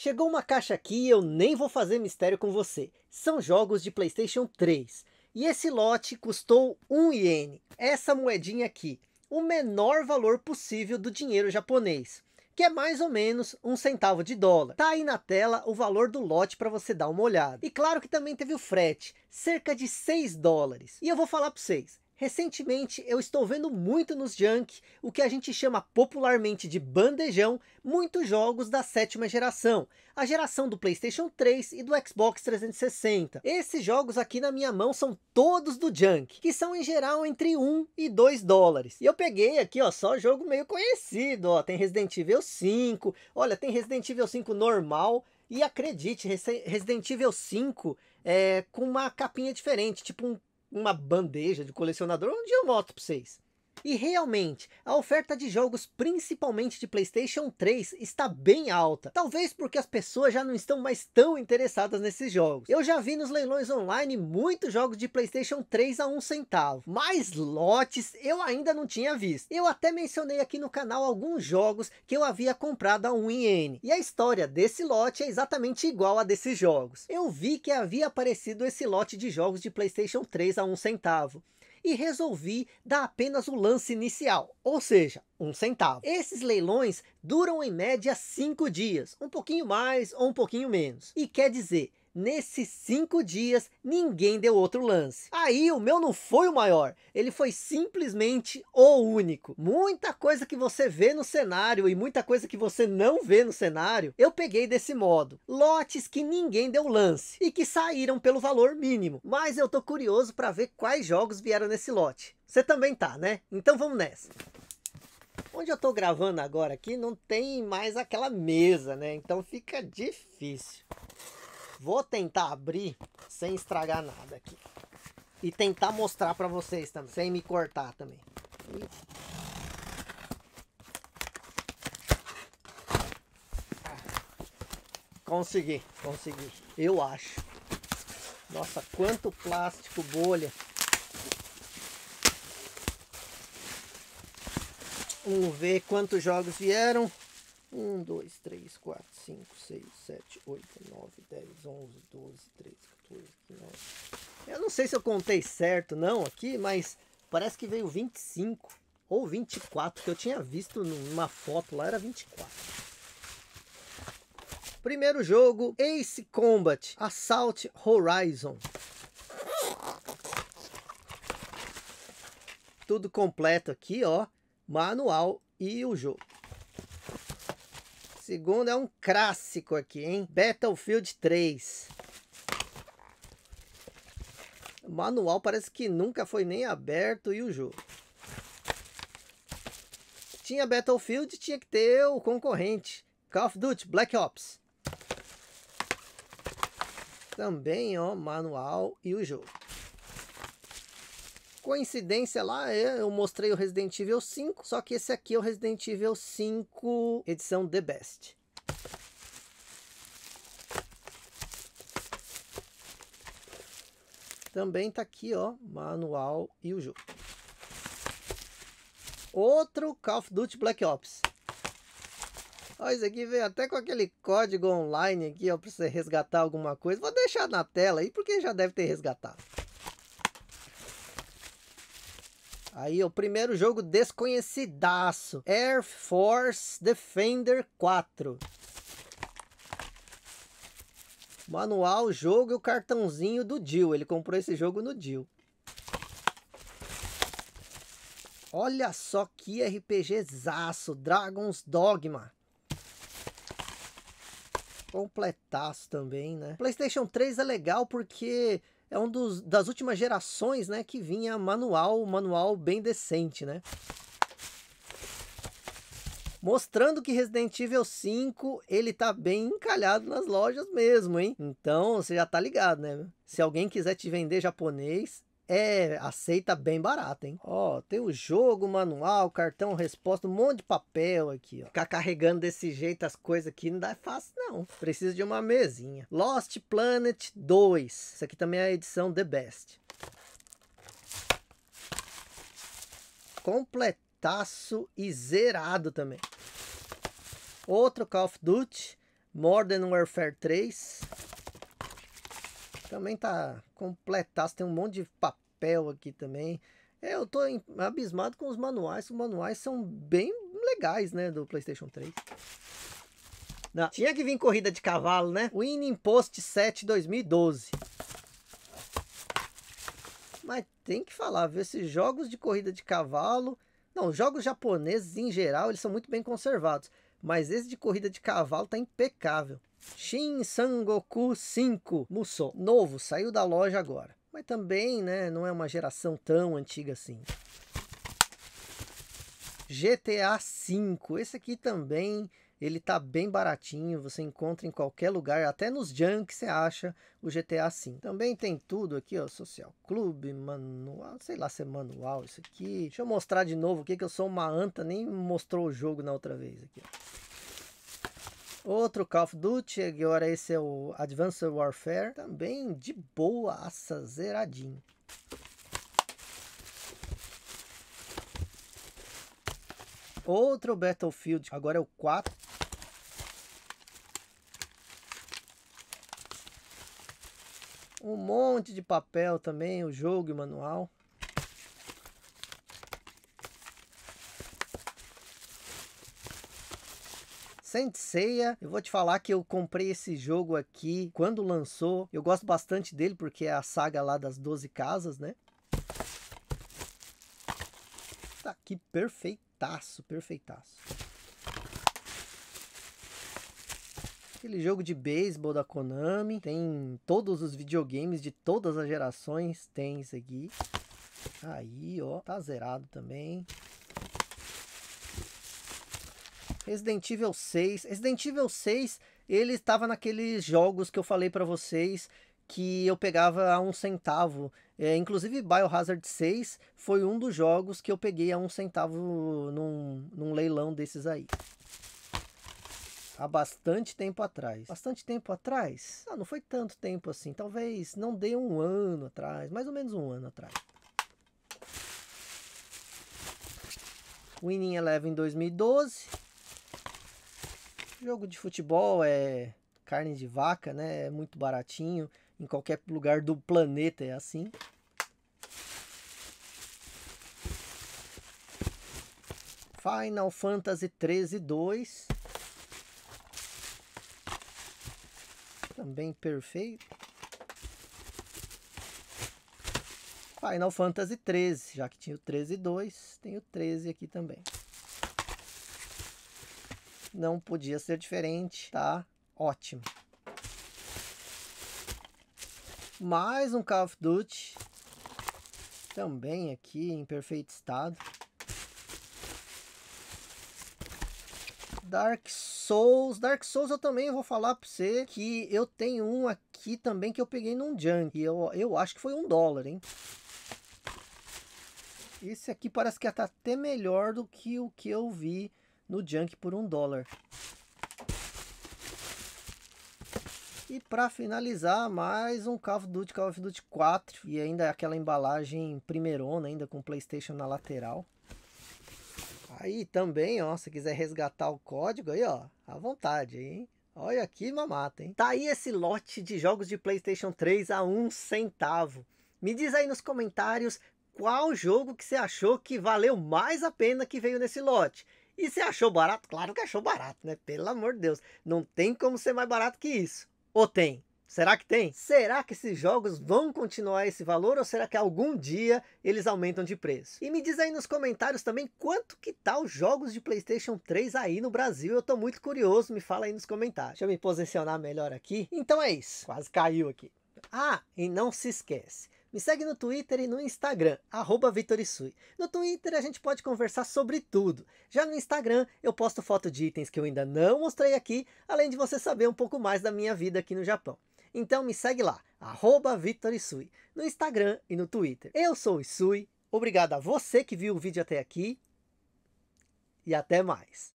Chegou uma caixa aqui e eu nem vou fazer mistério com você. São jogos de Playstation 3. E esse lote custou 1 iene, essa moedinha aqui. O menor valor possível do dinheiro japonês. Que é mais ou menos um centavo de dólar. Tá aí na tela o valor do lote para você dar uma olhada. E claro que também teve o frete, cerca de 6 dólares. E eu vou falar para vocês, Recentemente eu estou vendo muito nos junk, o que a gente chama popularmente de bandejão, muitos jogos da sétima geração, a geração do Playstation 3 e do Xbox 360. Esses jogos aqui na minha mão são todos do junk, que são em geral entre 1 e 2 dólares. E eu peguei aqui ó, só jogo meio conhecido, ó, tem Resident Evil 5, olha tem Resident Evil 5 normal, e acredite, Resident Evil 5 é, com uma capinha diferente, tipo um uma bandeja de colecionador. Um dia eu mostro pra vocês. E realmente, a oferta de jogos, principalmente de PlayStation 3, está bem alta. Talvez porque as pessoas já não estão mais tão interessadas nesses jogos. Eu já vi nos leilões online muitos jogos de PlayStation 3 a 1 centavo, mas lotes eu ainda não tinha visto. Eu até mencionei aqui no canal alguns jogos que eu havia comprado a 1 iene. E a história desse lote é exatamente igual a desses jogos. Eu vi que havia aparecido esse lote de jogos de PlayStation 3 a 1 centavo e resolvi dar apenas o lance inicial, ou seja, um centavo. Esses leilões duram em média cinco dias, um pouquinho mais ou um pouquinho menos. E quer dizer, Nesses cinco dias, ninguém deu outro lance. Aí o meu não foi o maior, ele foi simplesmente o único. Muita coisa que você vê no cenário e muita coisa que você não vê no cenário, eu peguei desse modo. Lotes que ninguém deu lance e que saíram pelo valor mínimo. Mas eu tô curioso para ver quais jogos vieram nesse lote. Você também tá, né? Então vamos nessa. Onde eu tô gravando agora aqui não tem mais aquela mesa, né? Então fica difícil. Vou tentar abrir sem estragar nada aqui. E tentar mostrar para vocês também, sem me cortar também. Ah, consegui, consegui. Eu acho. Nossa, quanto plástico, bolha. Vamos ver quantos jogos vieram. 1, 2, 3, 4, 5, 6, 7, 8, 9, 10, 11, 12, 13, 14, 15. Eu não sei se eu contei certo não aqui, mas parece que veio 25 ou 24, que eu tinha visto numa foto lá, era 24. Primeiro jogo, Ace Combat, Assault Horizon. Tudo completo aqui, ó, manual e o jogo. Segundo é um clássico aqui, hein? Battlefield 3. O manual parece que nunca foi nem aberto e o jogo. Tinha Battlefield, tinha que ter o concorrente. Call of Duty Black Ops. Também, ó, é manual e o jogo coincidência lá, é, eu mostrei o Resident Evil 5, só que esse aqui é o Resident Evil 5 edição The Best. Também tá aqui, ó, manual e o jogo. Outro Call of Duty Black Ops. Olha, isso aqui veio até com aquele código online aqui, ó, pra você resgatar alguma coisa. Vou deixar na tela aí, porque já deve ter resgatado. Aí o primeiro jogo desconhecidaço. Air Force Defender 4. Manual, jogo e o cartãozinho do Deal. Ele comprou esse jogo no Deal. Olha só que RPGzaço. Dragon's Dogma completaço também, né? PlayStation 3 é legal porque é um dos, das últimas gerações, né, que vinha manual, manual bem decente, né? mostrando que Resident Evil 5 ele tá bem encalhado nas lojas mesmo, hein? Então você já tá ligado, né? Se alguém quiser te vender japonês, é aceita bem barata, hein? Ó, tem o jogo, manual, cartão, resposta, um monte de papel aqui, ó. Ficar carregando desse jeito as coisas aqui não dá fácil, não. Precisa de uma mesinha. Lost Planet 2. Isso aqui também é a edição The Best. Completaço e zerado também. Outro Call of Duty. Modern Warfare 3. Também tá completado tem um monte de papel aqui também. É, eu tô abismado com os manuais, os manuais são bem legais, né, do PlayStation 3. Não, tinha que vir corrida de cavalo, né? Winning Post 7 2012. Mas tem que falar, ver Esses jogos de corrida de cavalo... Não, jogos japoneses em geral, eles são muito bem conservados mas esse de corrida de cavalo tá impecável. Shin Sangoku 5 Musou, novo, saiu da loja agora. Mas também, né, não é uma geração tão antiga assim. GTA V, esse aqui também ele tá bem baratinho, você encontra em qualquer lugar, até nos junk você acha o GTA V. Assim. Também tem tudo aqui, ó, Social Club, manual, sei lá se é manual isso aqui. Deixa eu mostrar de novo o que eu sou uma anta, nem mostrou o jogo na outra vez aqui, ó. Outro Call of Duty, agora esse é o Advanced Warfare, também de boa, assa, zeradinho. Outro Battlefield, agora é o 4. Um monte de papel também, o jogo e o manual. Senseia, eu vou te falar que eu comprei esse jogo aqui quando lançou. Eu gosto bastante dele porque é a saga lá das 12 casas, né? Tá aqui perfeitaço, perfeitaço. Aquele jogo de beisebol da Konami. Tem todos os videogames de todas as gerações. Tem isso aqui. Aí, ó. Tá zerado também. Resident Evil 6. Resident Evil 6, ele estava naqueles jogos que eu falei para vocês que eu pegava a um centavo. É, inclusive, Biohazard 6 foi um dos jogos que eu peguei a um centavo num, num leilão desses aí há bastante tempo atrás. Bastante tempo atrás? Ah, não foi tanto tempo assim. Talvez não dê um ano atrás, mais ou menos um ano atrás. Winning Eleven 2012. Jogo de futebol é carne de vaca, né? É muito baratinho. Em qualquer lugar do planeta é assim. Final Fantasy 13 2. Também perfeito. Final Fantasy 13, já que tinha o 13 2, tem o 13 aqui também. Não podia ser diferente, tá? Ótimo. Mais um Call of Duty. Também aqui em perfeito estado. Dark Souls. Dark Souls eu também vou falar pra você que eu tenho um aqui também que eu peguei num junk. Eu, eu acho que foi um dólar, hein? Esse aqui parece que tá até melhor do que o que eu vi no junk por um dólar. E para finalizar, mais um Call of Duty, Call of Duty 4. E ainda aquela embalagem primeirona, ainda com Playstation na lateral. Aí também, ó, se quiser resgatar o código aí, ó, à vontade, hein? Olha aqui, mamata, hein? Tá aí esse lote de jogos de PlayStation 3 a um centavo. Me diz aí nos comentários qual jogo que você achou que valeu mais a pena que veio nesse lote. E você achou barato? Claro que achou barato, né? Pelo amor de Deus. Não tem como ser mais barato que isso. Ou tem? Será que tem? Será que esses jogos vão continuar esse valor ou será que algum dia eles aumentam de preço? E me diz aí nos comentários também quanto que tá os jogos de Playstation 3 aí no Brasil. Eu tô muito curioso, me fala aí nos comentários. Deixa eu me posicionar melhor aqui. Então é isso. Quase caiu aqui. Ah, e não se esquece. Me segue no Twitter e no Instagram, arroba Vitorisui. No Twitter a gente pode conversar sobre tudo. Já no Instagram eu posto foto de itens que eu ainda não mostrei aqui, além de você saber um pouco mais da minha vida aqui no Japão. Então me segue lá, VitorIsui, no Instagram e no Twitter. Eu sou Isui, obrigado a você que viu o vídeo até aqui e até mais.